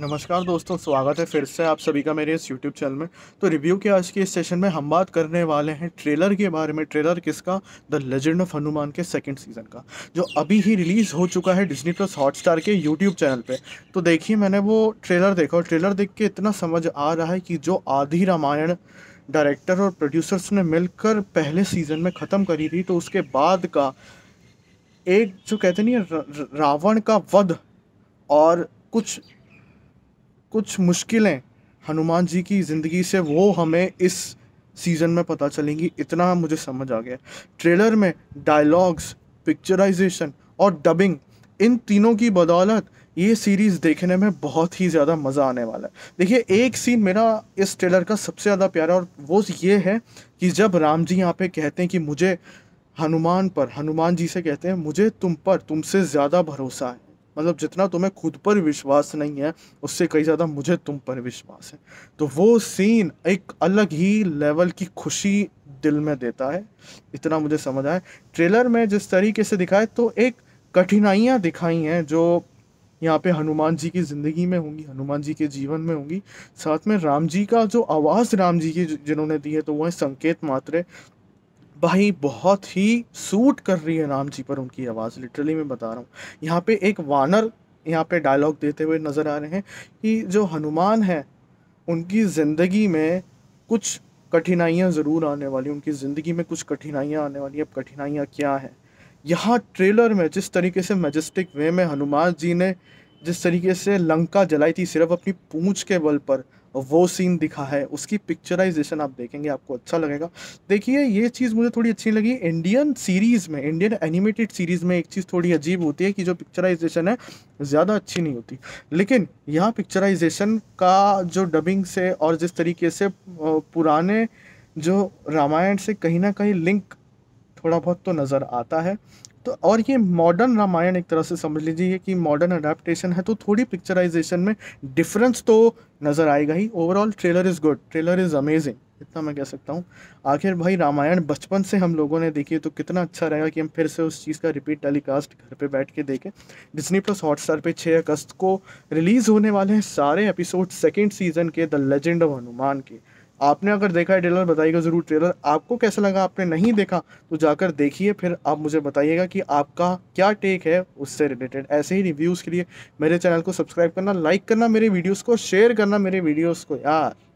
नमस्कार दोस्तों स्वागत है फिर से आप सभी का मेरे इस यूट्यूब चैनल में तो रिव्यू के आज के इस सेशन में हम बात करने वाले हैं ट्रेलर के बारे में ट्रेलर किसका द लेजेंड ऑफ हनुमान के सेकंड सीज़न का जो अभी ही रिलीज़ हो चुका है डिजनी प्लस हॉटस्टार के यूट्यूब चैनल पे तो देखिए मैंने वो ट्रेलर देखा और ट्रेलर देख के इतना समझ आ रहा है कि जो आधी रामायण डायरेक्टर और प्रोड्यूसर्स ने मिलकर पहले सीज़न में ख़त्म करी थी तो उसके बाद का एक जो कहते नहीं रावण का वध और कुछ कुछ मुश्किलें हनुमान जी की ज़िंदगी से वो हमें इस सीज़न में पता चलेंगी इतना मुझे समझ आ गया ट्रेलर में डायलॉग्स पिक्चराइजेशन और डबिंग इन तीनों की बदौलत ये सीरीज़ देखने में बहुत ही ज़्यादा मज़ा आने वाला है देखिए एक सीन मेरा इस ट्रेलर का सबसे ज़्यादा प्यारा और वो ये है कि जब राम जी यहाँ पे कहते हैं कि मुझे हनुमान पर हनुमान जी से कहते हैं मुझे तुम पर तुमसे ज़्यादा भरोसा है मतलब जितना तुम्हें खुद पर विश्वास नहीं है उससे कहीं ज़्यादा मुझे तुम पर विश्वास है तो वो सीन एक अलग ही लेवल की खुशी दिल में देता है इतना मुझे समझ आया ट्रेलर में जिस तरीके से दिखाए तो एक कठिनाइयाँ दिखाई हैं जो यहाँ पे हनुमान जी की ज़िंदगी में होंगी हनुमान जी के जीवन में होंगी साथ में राम जी का जो आवाज़ राम जी की जिन्होंने दी है तो वह संकेत मात्रे भाई बहुत ही सूट कर रही है राम जी पर उनकी आवाज़ लिटरली मैं बता रहा हूँ यहाँ पे एक वानर यहाँ पे डायलॉग देते हुए नज़र आ रहे हैं कि जो हनुमान हैं उनकी ज़िंदगी में कुछ कठिनाइयाँ ज़रूर आने वाली उनकी ज़िंदगी में कुछ कठिनाइयाँ आने वाली अब कठिनाइयाँ क्या हैं यहाँ ट्रेलर में जिस तरीके से मैजेस्टिक वे में हनुमान जी ने जिस तरीके से लंका जलाई थी सिर्फ अपनी पूंछ के बल पर वो सीन दिखा है उसकी पिक्चराइजेशन आप देखेंगे आपको अच्छा लगेगा देखिए ये चीज़ मुझे थोड़ी अच्छी लगी इंडियन सीरीज़ में इंडियन एनिमेटेड सीरीज़ में एक चीज़ थोड़ी अजीब होती है कि जो पिक्चराइजेशन है ज़्यादा अच्छी नहीं होती लेकिन यहाँ पिक्चराइजेशन का जो डबिंग से और जिस तरीके से पुराने जो रामायण से कहीं ना कहीं लिंक थोड़ा बहुत तो नज़र आता है तो और ये मॉडर्न रामायण एक तरह से समझ लीजिए कि मॉडर्न अडेप्टशन है तो थोड़ी पिक्चराइजेशन में डिफरेंस तो नज़र आएगा ही overall trailer is good trailer is amazing इतना मैं कह सकता हूँ आखिर भाई रामायण बचपन से हम लोगों ने देखी तो कितना अच्छा रहेगा कि हम फिर से उस चीज़ का रिपीट टेलीकास्ट घर पे बैठ के देखें डिज्नी प्लस हॉटस्टार पे 6 अगस्त को रिलीज़ होने वाले हैं सारे एपिसोड सेकेंड सीजन के द लेजेंड ऑफ हनुमान के आपने अगर देखा है ट्रेलर बताइएगा ज़रूर ट्रेलर आपको कैसा लगा आपने नहीं देखा तो जाकर देखिए फिर आप मुझे बताइएगा कि आपका क्या टेक है उससे रिलेटेड ऐसे ही रिव्यूज़ के लिए मेरे चैनल को सब्सक्राइब करना लाइक करना मेरे वीडियोज़ को शेयर करना मेरे वीडियोज़ को यार